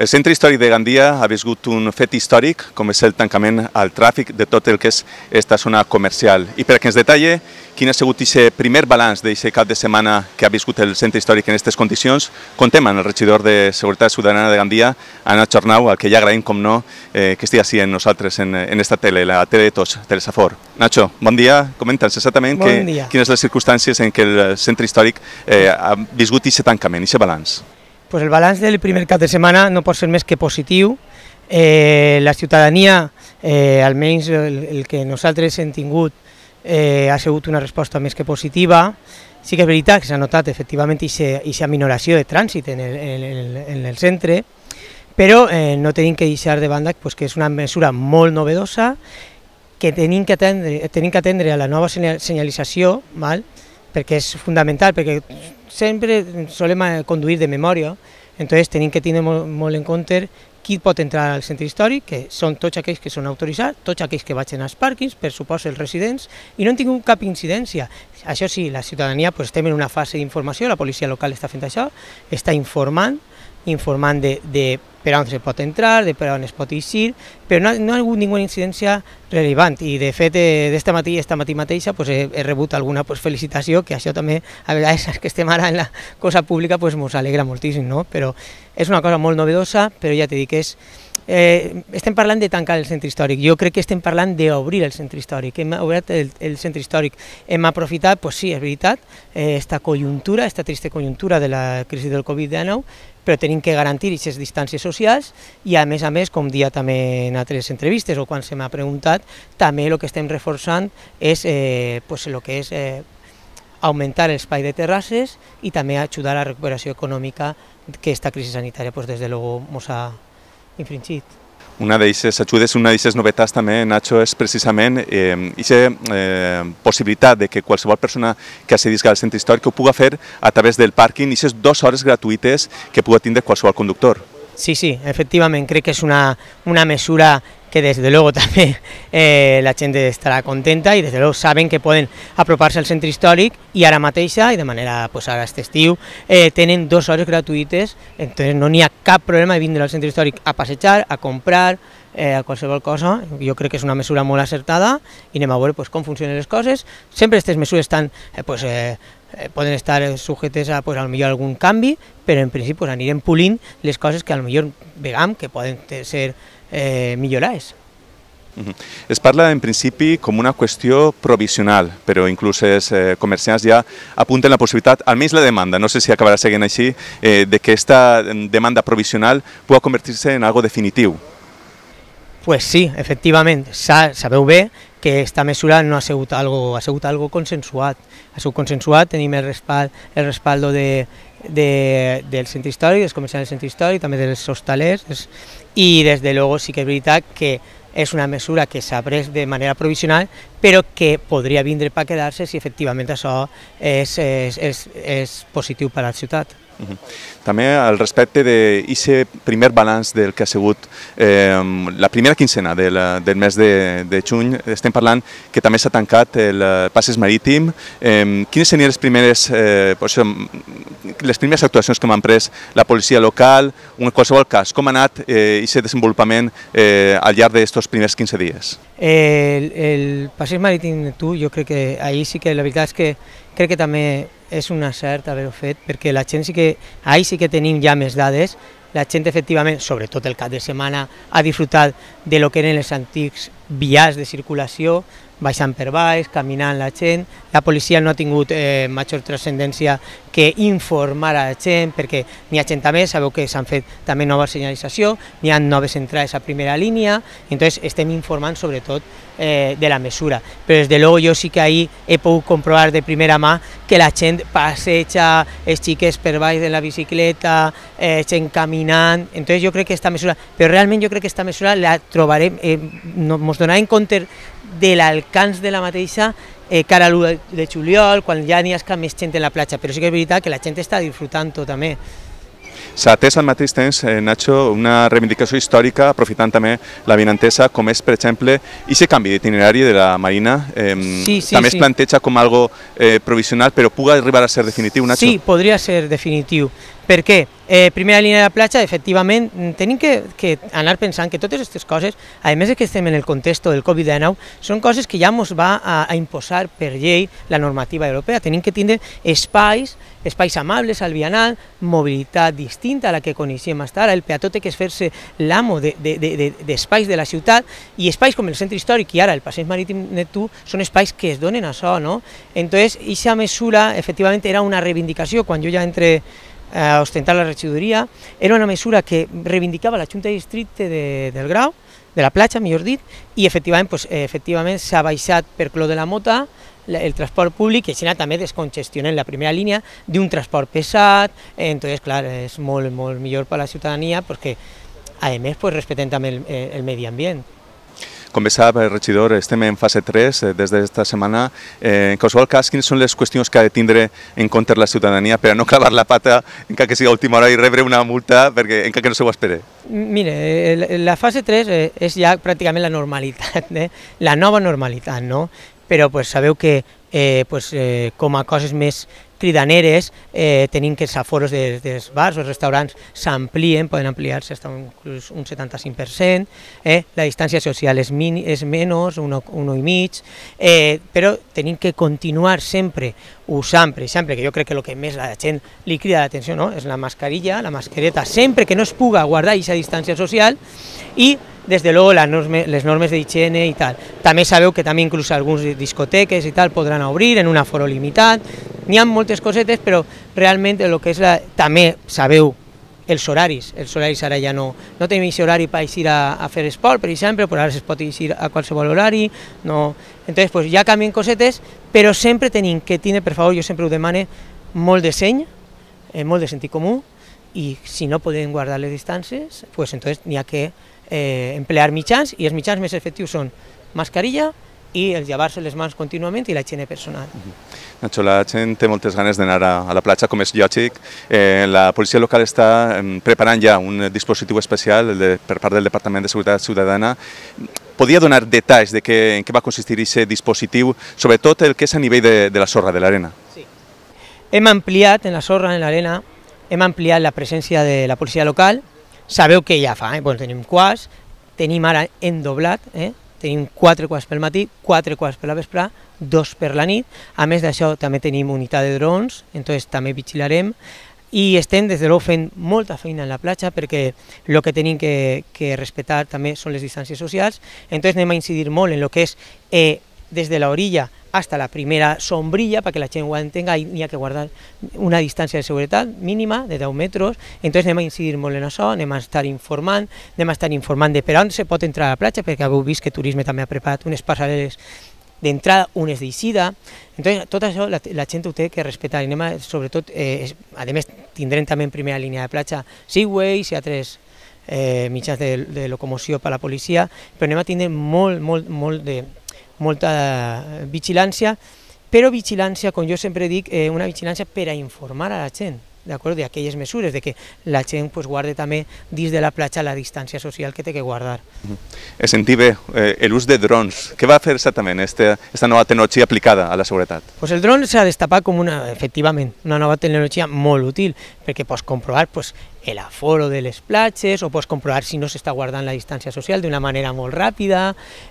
El centre històric de Gandia ha viscut un fet històric, com és el tancament al tràfic de tot el que és aquesta zona comercial. I per que ens detalli quin ha sigut aquest primer balanç d'aquest cap de setmana que ha viscut el centre històric en aquestes condicions, contem amb el regidor de Seguretat Ciutadana de Gandia, Anna Chornau, al que ja agraïm, com no, eh, que estigui així amb nosaltres en, en esta tele, la tele de tots, Telesafor. Nacho, bon dia. Comenta'ns exactament bon que, quines les circumstàncies en què el centre històric eh, ha viscut aquest tancament, aquest balanç pues el balanç del primer cap de setmana no pot ser més que positiu. Eh, la ciutadania, eh, almenys el, el que nosaltres hem tingut, eh, ha sigut una resposta més que positiva. Sí que és veritat que s'ha notat efectivament aquesta minoració de trànsit en el, en el, en el centre, però eh, no tenim que deixar de banda pues, que és una mesura molt novedosa que tenim que atendre, tenim que atendre a la nova senyalització, val? perquè és fonamental, perquè sempre solem conduir de memòria, entonces tenim que tenir molt, en compte qui pot entrar al centre històric, que són tots aquells que són autoritzats, tots aquells que vagin als pàrquings, per supost els residents, i no han tingut cap incidència. Això sí, la ciutadania, estem en una fase d'informació, la policia local està fent això, està informant, informant de, de per on es pot entrar, de per on es pot eixir, però no, no ha hagut ninguna incidència rellevant i de fet eh, d'esta matí, esta matí mateixa pues, he, he rebut alguna pues, felicitació que això també a vegades que estem ara en la cosa pública pues, ens alegra moltíssim, no? però és una cosa molt novedosa, però ja t'he dit que és Eh, estem parlant de tancar el centre històric, jo crec que estem parlant d'obrir el centre històric, hem obert el, el centre històric, hem aprofitat, pues sí, és veritat, eh, esta conjuntura, esta triste conjuntura de la crisi del Covid-19, però tenim que garantir aquestes distàncies socials i a més a més, com dia també en altres entrevistes o quan se m'ha preguntat, també el que estem reforçant és eh, pues, el que és eh, augmentar l'espai de terrasses i també ajudar a la recuperació econòmica que aquesta crisi sanitària pues, des de luego ens ha infringit una d'aquestes ajudes, una d'aquestes novetats també, Nacho, és precisament aquesta eh, eh, possibilitat de que qualsevol persona que accedisca al centre històric ho pugui fer a través del pàrquing, aquestes dues hores gratuïtes que pugui tindre qualsevol conductor. Sí, sí, efectivament, crec que és una, una mesura que desde luego también eh, la gente estarà contenta i desde luego saben que poden apropar-se al centre històric i ara mateixa i de manera pues, ara este estiu eh, tenen dues hores gratuïtes, entonces no n'hi ha cap problema de vindre al centre històric a passejar, a comprar, eh, a qualsevol cosa, jo crec que és una mesura molt acertada i anem a veure pues, com funcionen les coses. Sempre aquestes mesures estan, eh, pues, eh, eh, poden estar sujetes a pues, al millor algun canvi, però en principi pues, anirem pulint les coses que al millor vegam que poden ser eh, millorades. Es parla en principi com una qüestió provisional, però inclús els eh, comerciants ja apunten la possibilitat, almenys la demanda, no sé si acabarà seguint així, eh, de que aquesta demanda provisional pugui convertir-se en algo definitiu. Pues sí, efectivament, sabeu bé que esta mesura no ha sigut algo, ha sigut algo consensuat, ha sigut consensuat, tenim el respaldo, el respaldo de, de, del centre històric, dels comerciants del centre històric, també dels hostalers, des, i des de luego sí que és veritat que és una mesura que s'ha pres de manera provisional, però que podria vindre per quedar-se si efectivament això és, és, és, és positiu per a la ciutat. Uh -huh. També al respecte d'aquest primer balanç del que ha sigut eh, la primera quincena de la, del mes de, de juny, estem parlant que també s'ha tancat el eh, passes marítim. Eh, quines serien les primeres, eh, això, les primeres actuacions que m'han pres la policia local, en qualsevol cas, com ha anat eh, aquest desenvolupament eh, al llarg d'aquests primers 15 dies? El, el passeig marítim, tu, jo crec que ahir sí que la veritat és que crec que també és un cert haver-ho fet, perquè la gent sí que, ahir sí que tenim ja més dades, la gent efectivament, sobretot el cap de setmana, ha disfrutat de lo que eren els antics vials de circulació, baixant per baix, caminant la gent. La policia no ha tingut eh, major transcendència que informar a la gent, perquè n'hi ha gent també, sabeu que s'han fet també nova senyalització, n'hi ha noves entrades a primera línia, entonces estem informant sobretot eh, de la mesura. Però des de luego jo sí que ahir he pogut comprovar de primera mà que la gent passeja, els xiques per baix de la bicicleta, eh, gent caminant, entonces jo crec que aquesta mesura, però realment jo crec que aquesta mesura la trobarem, eh, no, mos donarem compte de l'alcanç de la mateixa eh, cara a l'1 de juliol, quan ja n'hi ha més gent en la platja, però sí que és veritat que la gent està disfrutant tot també. S'ha atès al mateix temps, eh, Nacho, una reivindicació històrica, aprofitant també la vinentesa, com és, per exemple, i aquest canvi d'itinerari de la Marina, eh, sí, sí, també sí. es planteja com algo eh, provisional, però puga arribar a ser definitiu, Nacho? Sí, podria ser definitiu. Per què? Eh, primera línia de la platja, efectivament, tenim que, que anar pensant que totes aquestes coses, a més que estem en el context del Covid-19, són coses que ja ens va a, a imposar per llei la normativa europea. Tenim que tindre espais, espais amables al vianal, mobilitat distinta a la que coneixem fins ara, el peató té que fer-se l'amo d'espais de, de, de, de, de la ciutat i espais com el centre històric i ara el passeig marítim de tu són espais que es donen a això, no? Entonces, aquesta mesura, efectivament, era una reivindicació quan jo ja entre a eh, ostentar la regidoria. Era una mesura que reivindicava la Junta de Districte de, del Grau, de la platja, millor dit, i efectivament pues, eh, efectivament s'ha baixat per clor de la mota el transport públic i així també descongestionen la primera línia d'un transport pesat, entonces, clar, és molt, molt millor per a la ciutadania perquè, a més, pues, respeten també el, eh, el medi ambient. Com bé sap, eh, regidor, estem en fase 3 eh, des d'esta setmana. Eh, en qualsevol cas, quines són les qüestions que ha de tindre en compte la ciutadania per a no clavar la pata encara que sigui a última hora i rebre una multa perquè encara que no se ho espere? Mire, la fase 3 eh, és ja pràcticament la normalitat, eh? la nova normalitat, no? Però pues, sabeu que eh, pues, eh, com a coses més cridaneres, eh, tenim que els aforos de, dels bars o els restaurants s'amplien, poden ampliar-se fins a un 75%, eh, la distància social és, min, és menys, 1,5, eh, però tenim que continuar sempre usant, per exemple, que jo crec que el que més la gent li crida l'atenció no? és la mascarilla, la mascareta, sempre que no es puga guardar aquesta distància social i des de l'OLA, les normes d'higiene i tal. També sabeu que també inclús alguns discoteques i tal podran obrir en un aforo limitat, n'hi ha moltes cosetes, però realment el que és la... també sabeu els horaris. Els horaris ara ja no... No tenim aquest horari per aixir a, a fer esport, per exemple, però ara es pot aixir a qualsevol horari. No... Entonces, pues, ja canvien cosetes, però sempre tenim que tindre, per favor, jo sempre ho demane, molt de seny, eh, molt de sentit comú, i si no podem guardar les distàncies, pues, entonces n'hi ha que eh, emplear mitjans, i els mitjans més efectius són mascarilla, i el llevar-se les mans contínuament i la higiene personal. Nacho, la gent té moltes ganes d'anar a, a la platja, com és lògic. Eh, la policia local està preparant ja un dispositiu especial de, per part del Departament de Seguretat Ciutadana. Podia donar detalls de què, en què va consistir aquest dispositiu, sobretot el que és a nivell de, de la sorra, de l'arena? Sí. Hem ampliat en la sorra, en l'arena, hem ampliat la presència de la policia local. Sabeu que ja fa, eh? bueno, tenim quas, tenim ara endoblat, eh? tenim quatre quarts pel matí, quatre quarts per la vesprà, dos per la nit. A més d'això també tenim unitat de drons, entonces també vigilarem i estem des de l'ou fent molta feina en la platja perquè el que tenim que, que respectar també són les distàncies socials, entonces anem a incidir molt en el que és eh, desde la orilla hasta la primera sombrilla para que la gent ho entenga i n'hi ha que guardar una distància de seguretat mínima de 10 metres, entonces anem a incidir molt en això, anem a estar informant, anem a estar informant de per on se pot entrar a la platja, perquè heu vist que Turisme també ha preparat unes passarel·les d'entrada, unes d'eixida, entonces tot això la, la gent ho té que respetar, anem a, sobretot, eh, a més tindrem també en primera línia de platja Seaways i altres eh, mitjans de, de locomoció per a la policia, però anem a tindre molt, molt, molt de, molta eh, vigilància, però vigilància, com jo sempre dic, eh, una vigilància per a informar a la gent d'aquelles mesures, de que la gent pues, guarde també dins de la platja la distància social que té que guardar. Es sentir bé eh, eh l'ús de drons. Què va fer exactament aquesta nova tecnologia aplicada a la seguretat? Pues el dron s'ha destapat com una, efectivament, una nova tecnologia molt útil, perquè pots comprovar pues, el aforo de les platges, o pots comprovar si no s'està guardant la distància social d'una manera molt ràpida,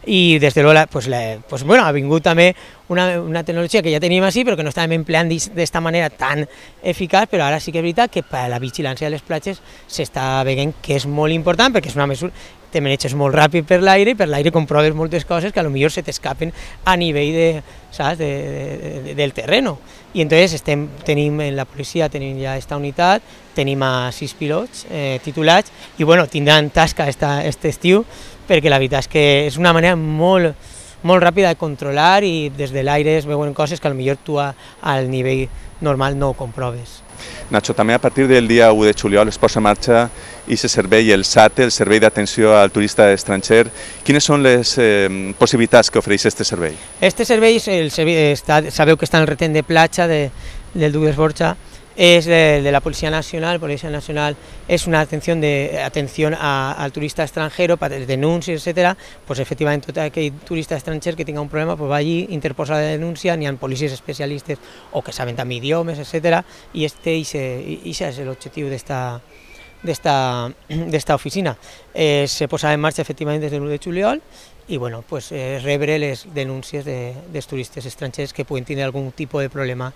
i des de l'hora pues, la, pues, bueno, ha vingut també una, una tecnologia que ja tenim així, però que no estàvem empleant d'esta manera tan eficaç, però ara sí que és veritat que per a la vigilància de les platges s'està veient que és molt important, perquè és una mesura, te mereixes molt ràpid per l'aire i per l'aire comproves moltes coses que a lo millor se t'escapen a nivell de, saps, de, de, de, del terreno. I entonces estem, tenim en la policia, tenim ja aquesta unitat, tenim a sis pilots eh, titulats i bueno, tindran tasca esta, este estiu perquè la veritat és que és una manera molt, molt ràpida de controlar i des de l'aire es veuen coses que a lo millor tu a, al nivell normal no ho comproves. Nacho, també a partir del dia 1 de juliol es posa en marxa i se servei el SAT, el Servei d'Atenció al Turista Estranger. Quines són les eh, possibilitats que ofereix aquest servei? Este servei, el servei eh, està, sabeu que està en el retén de platja de, del Dues Borja, es de, la Policía Nacional, Policía Nacional es una atención de atención al turista extranjero, para denuncias, etcétera, pues efectivamente que hay turista extranjero que tenga un problema, pues va allí, interposa la denuncia, ni han policías especialistas o que saben también idiomas, etcétera, y este ese es el objetivo de esta de esta, de esta oficina. Eh, se posa en marcha efectivamente desde el 1 de julio y bueno, pues eh, rebre de, de turistas extranjeros que pueden tener algún tipo de problema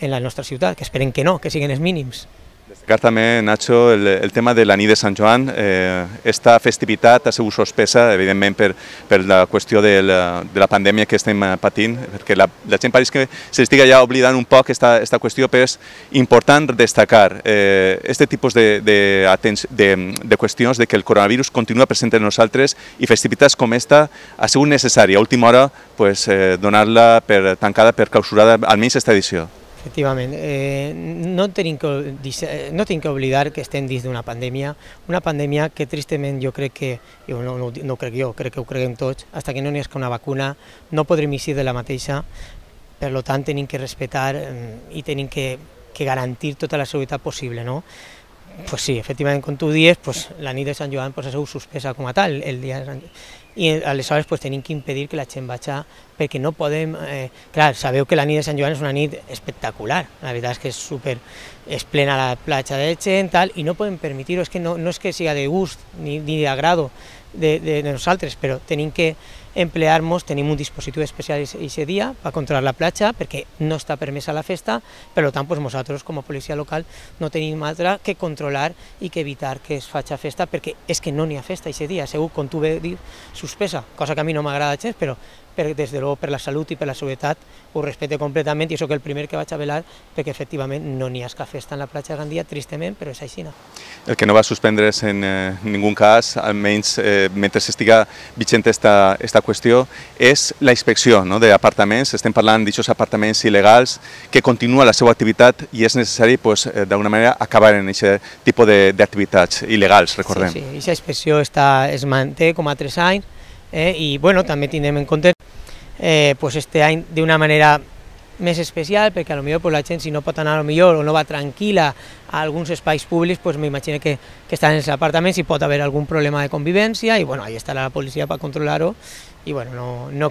en la nostra ciutat, que esperem que no, que siguin els mínims. Destacar també, Nacho, el, el tema de la nit de Sant Joan. Eh, esta festivitat ha sigut sospesa, evidentment, per, per la qüestió de la, de la pandèmia que estem eh, patint, perquè la, la gent pareix que s'estiga ja oblidant un poc esta, esta qüestió, però és important destacar eh, este tipus de, de, de, de qüestions de que el coronavirus continua present en nosaltres i festivitats com esta ha sigut necessària a última hora pues, eh, donar-la per tancada, per clausurada, almenys esta edició. Efectivament. Eh, no, tenim que, eh, no que oblidar que estem dins d'una pandèmia, una pandèmia que tristament jo crec que, jo no, no, no crec jo, crec que ho creguem tots, fins que no n'hi hagi una vacuna no podrem eixir de la mateixa, per tant tenim que respetar mm, i tenim que, que garantir tota la seguretat possible. No? Pues sí, efectivament, com tu dius, pues, la nit de Sant Joan pues, ha sigut suspesa com a tal, el dia de Sant Joan i eh, aleshores pues, tenim que impedir que la gent vagi perquè no podem... Eh, clar, sabeu que la nit de Sant Joan és una nit espectacular, la veritat és que és super... és plena la platja de gent tal, i no podem permetir-ho, és que no, no és que siga de gust ni, ni d'agrado de, de, de nosaltres, però tenim que emplear-nos, tenim un dispositiu especial aquest dia per controlar la platja perquè no està permesa la festa, per tant pues, nosaltres com a policia local no tenim altra que controlar i que evitar que es faci festa perquè és que no n'hi ha festa aquest dia, segur, com tu bé dius, suspesa, cosa que a mi no m'agrada gens, però per, des de per la salut i per la seguretat ho respecte completament i sóc el primer que vaig a velar perquè efectivament no n'hi ha cafès en la platja de Gandia, tristament, però és així. No. El que no va suspendre's en eh, ningú cas, almenys eh, mentre s'estiga vigent esta, esta qüestió, és la inspecció no, d'apartaments. Estem parlant d'aixòs apartaments il·legals que continua la seva activitat i és necessari pues, eh, d'alguna manera acabar en aquest tipus d'activitats il·legals, recordem. Sí, sí, aquesta inspecció està, es manté com a tres anys eh, i bueno, també tindrem en compte Eh, pues este año de una manera ...más especial, porque a lo mejor pues, la gente... si no pot nada a lo mejor o no va tranquila... a algunos espacios públicos, pues, me que, que están en ese apartamento y puede haber algún problema de convivencia, y bueno, ahí está la policía... ...para controlarlo, y bueno, no, no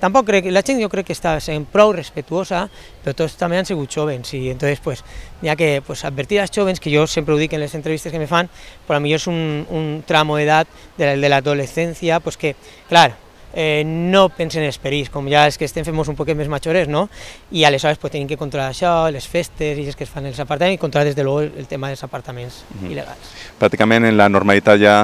...tampoco creo, que la gente yo creo que está en pro respetuosa, pero todos también han sido jovens ...y entonces pues, ya que pues, advertir als jovens, que yo siempre ho en las entrevistas que me fan, para mí es es un, un tramo edad, de, la adolescencia... pues que, claro... eh, no pensen en els perills, com ja els que estem fent un poquet més majores, no? I aleshores pues, tenim que controlar això, les festes i els que es fan els apartaments, i controlar des de l'ou el tema dels apartaments uh mhm. -huh. il·legals. Pràcticament en la normalitat ja,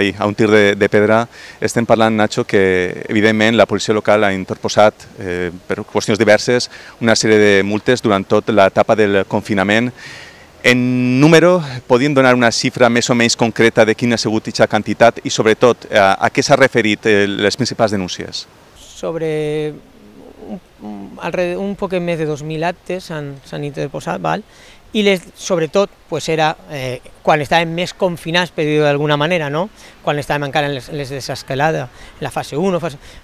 eh, a un tir de, de pedra, estem parlant, Nacho, que evidentment la policia local ha interposat, eh, per qüestions diverses, una sèrie de multes durant tot l'etapa del confinament en número, podien donar una xifra més o menys concreta de quina ha sigut aquesta quantitat i, sobretot, eh, a, què s'ha referit eh, les principals denúncies? Sobre un, un, un poc més de 2.000 actes s'han interposat, val? Y sobre todo, pues, era eh, cuando estaba en mes confinados pedido de alguna manera, no? Cuando estaba encara en les, desescalada, en la fase 1,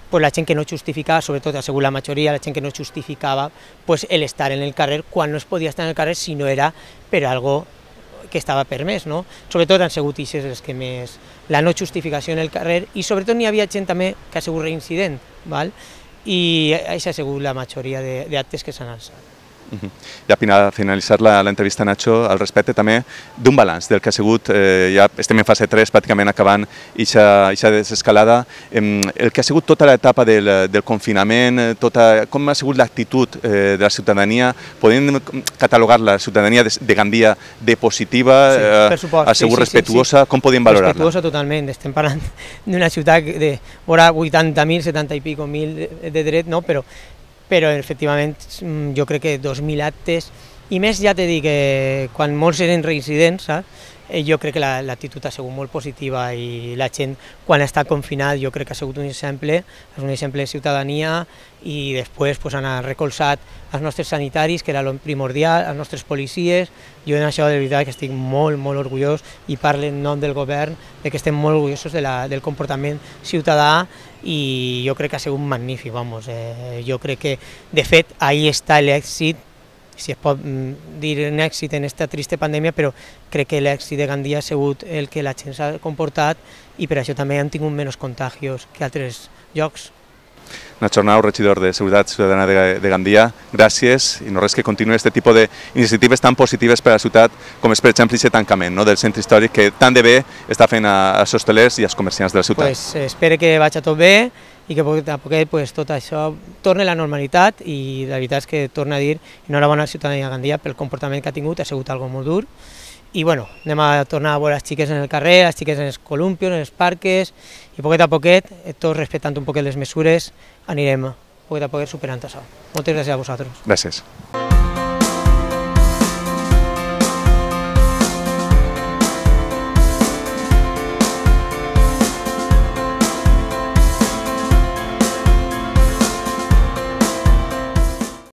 pues, la gente que no justificaba, sobre todo, según la mayoría, la gente que no justificaba, pues, el estar en el carrer cuando no podía estar en el carrer si no era pero algo que estaba per mes, no? sobre todo en segutices es que mes La no justificación en el carrer sobre todo ni había gente también que asegure incident vale y ahí se ha la mayoría de actes que se han alzado. Ja per finalitzar la, entrevista, Nacho, al respecte també d'un balanç del que ha sigut, eh, ja estem en fase 3, pràcticament acabant aquesta desescalada, eh, el que ha sigut tota l'etapa del, del confinament, eh, tota, com ha sigut l'actitud eh, de la ciutadania, podem catalogar la ciutadania de, de Gandia de positiva, sí, eh, ha sigut sí, sí, respetuosa, sí, sí. com podem valorar-la? Respetuosa totalment, estem parlant d'una ciutat de vora 80.000, 70 i pico mil de dret, no? però però efectivament mm, jo crec que 2.000 actes, i més ja te dic que quan molts eren reincidents, saps? Eh, jo crec que l'actitud la, ha sigut molt positiva i la gent quan ha estat confinat jo crec que ha sigut un exemple, és un exemple de ciutadania i després pues, han recolzat els nostres sanitaris, que era el primordial, els nostres policies, jo en això de veritat que estic molt, molt orgullós i parlo en nom del govern de que estem molt orgullosos de la, del comportament ciutadà i jo crec que ha sigut magnífic, vamos. Eh, jo crec que, de fet, ahí està l'èxit si es pot mm, dir un èxit en aquesta trista pandèmia, però crec que l'èxit de Gandia ha sigut el que la gent s'ha comportat i per això també han tingut menys contagios que altres llocs. Nacho Arnau, regidor de Seguretat Ciutadana de, de Gandia, gràcies i no res que continuï aquest tipus d'iniciatives tan positives per a la ciutat com és, per exemple, aquest tancament no? del centre històric que tant de bé està fent als hostelers i als comerciants de la ciutat. Pues, espero que vagi tot bé i que a poc a pues, tot això torni a la normalitat i la veritat és que torna a dir enhorabona a la ciutadania de Gandia pel comportament que ha tingut, ha sigut algo molt dur i bueno, anem a tornar a veure els xiquets en el carrer, els xiquets en els columpios, en els parques, i poquet a poquet, eh, tots respectant un poquet les mesures, anirem poquet a poquet superant això. Moltes gràcies a vosaltres. Gràcies.